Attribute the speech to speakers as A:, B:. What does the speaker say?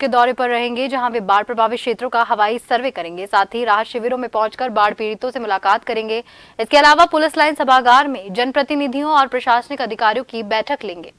A: के दौरे पर रहेंगे जहां वे बाढ़ प्रभावित क्षेत्रों का हवाई सर्वे करेंगे साथ ही राहत शिविरों में पहुंचकर बाढ़ पीड़ितों से मुलाकात करेंगे इसके अलावा पुलिस लाइन सभागार में जनप्रतिनिधियों और प्रशासनिक अधिकारियों की बैठक लेंगे